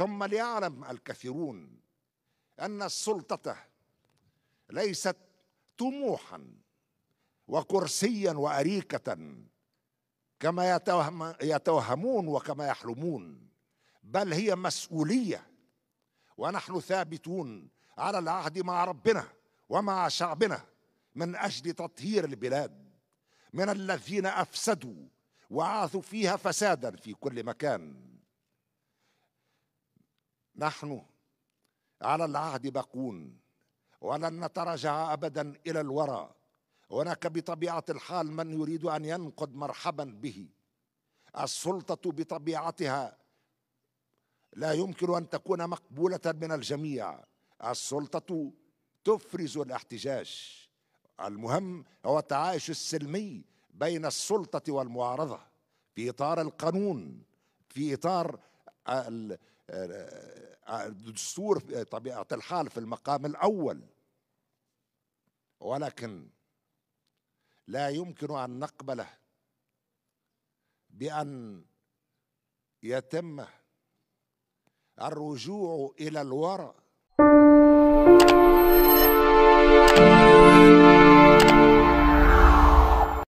ثم ليعلم الكثيرون ان السلطه ليست طموحا وكرسيا واريكه كما يتوهمون وكما يحلمون بل هي مسؤوليه ونحن ثابتون على العهد مع ربنا ومع شعبنا من اجل تطهير البلاد من الذين افسدوا وعاثوا فيها فسادا في كل مكان نحن على العهد باقون ولن نتراجع ابدا الى الوراء هناك بطبيعه الحال من يريد ان ينقد مرحبا به السلطه بطبيعتها لا يمكن ان تكون مقبوله من الجميع السلطه تفرز الاحتجاج المهم هو التعايش السلمي بين السلطه والمعارضه في اطار القانون في اطار دستور طبيعة الحال في المقام الأول ولكن لا يمكن أن نقبله بأن يتم الرجوع إلى الوراء